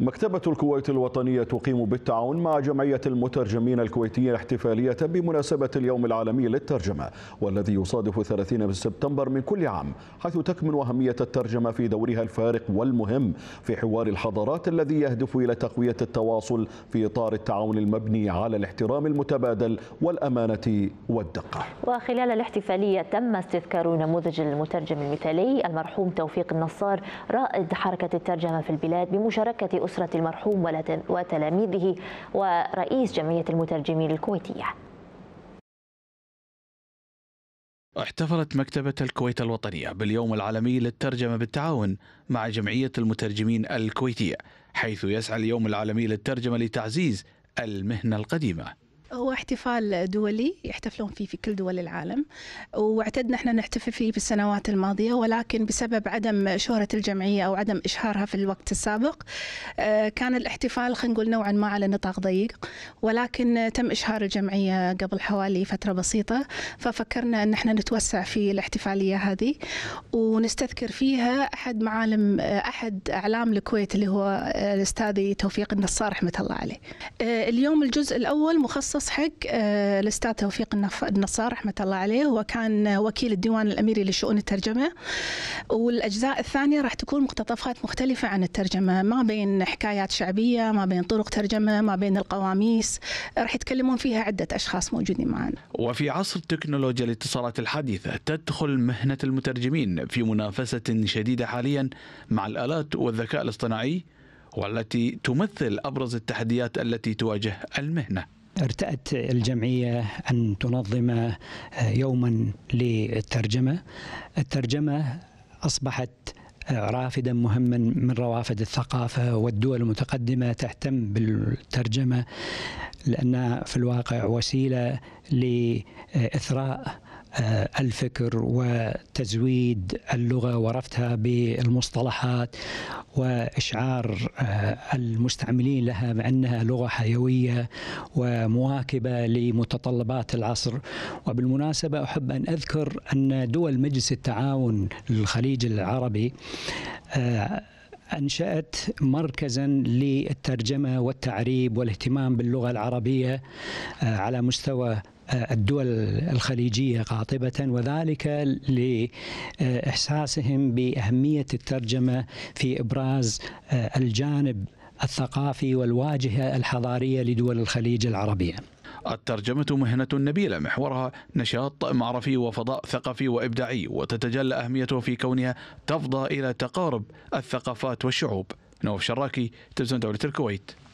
مكتبة الكويت الوطنية تقيم بالتعاون مع جمعية المترجمين الكويتيين احتفالية بمناسبة اليوم العالمي للترجمة والذي يصادف 30 من سبتمبر من كل عام حيث تكمن أهمية الترجمة في دورها الفارق والمهم في حوار الحضارات الذي يهدف إلى تقوية التواصل في إطار التعاون المبني على الاحترام المتبادل والأمانة والدقة وخلال الاحتفالية تم استذكار نموذج المترجم المثالي المرحوم توفيق النصار رائد حركة الترجمة في البلاد بمشاركة أسرة المرحوم وتلاميذه ورئيس جمعية المترجمين الكويتية احتفلت مكتبة الكويت الوطنية باليوم العالمي للترجمة بالتعاون مع جمعية المترجمين الكويتية حيث يسعى اليوم العالمي للترجمة لتعزيز المهنة القديمة هو احتفال دولي يحتفلون فيه في كل دول العالم واعتدنا احنا نحتفل فيه بالسنوات الماضيه ولكن بسبب عدم شهره الجمعيه او عدم اشهارها في الوقت السابق آه، كان الاحتفال خلينا نقول نوعا ما على نطاق ضيق ولكن تم اشهار الجمعيه قبل حوالي فتره بسيطه ففكرنا ان احنا نتوسع في الاحتفاليه هذه ونستذكر فيها احد معالم آه، احد اعلام الكويت اللي هو آه، الاستاذي توفيق النصار رحمه الله عليه. اليوم الجزء الاول مخصص المتخصص حق الاستاذ آه، توفيق النصار رحمه الله عليه هو كان وكيل الديوان الاميري لشؤون الترجمه والاجزاء الثانيه راح تكون مقتطفات مختلفه عن الترجمه ما بين حكايات شعبيه ما بين طرق ترجمه ما بين القواميس راح يتكلمون فيها عده اشخاص موجودين معنا وفي عصر تكنولوجيا الاتصالات الحديثه تدخل مهنه المترجمين في منافسه شديده حاليا مع الالات والذكاء الاصطناعي والتي تمثل ابرز التحديات التي تواجه المهنه ارتأت الجمعية أن تنظم آه، يوما للترجمة الترجمة أصبحت رافدا مهما من روافد الثقافة والدول المتقدمة تهتم بالترجمة لأنها في الواقع وسيلة لإثراء آه، الفكر وتزويد اللغه ورفتها بالمصطلحات واشعار آه، المستعملين لها بانها لغه حيويه ومواكبه لمتطلبات العصر وبالمناسبه احب ان اذكر ان دول مجلس التعاون للخليج العربي آه، أنشأت مركزا للترجمة والتعريب والاهتمام باللغة العربية آه، على مستوى آه، الدول الخليجية قاطبة وذلك لإحساسهم آه، بأهمية الترجمة في إبراز الجانب الثقافي والواجهة الحضارية لدول الخليج العربية الترجمة مهنة نبيلة محورها نشاط معرفي وفضاء ثقافي وإبداعي وتتجلى أهميته في كونها تفضى إلى تقارب الثقافات والشعوب نوف شراكي تلفزيون دولة الكويت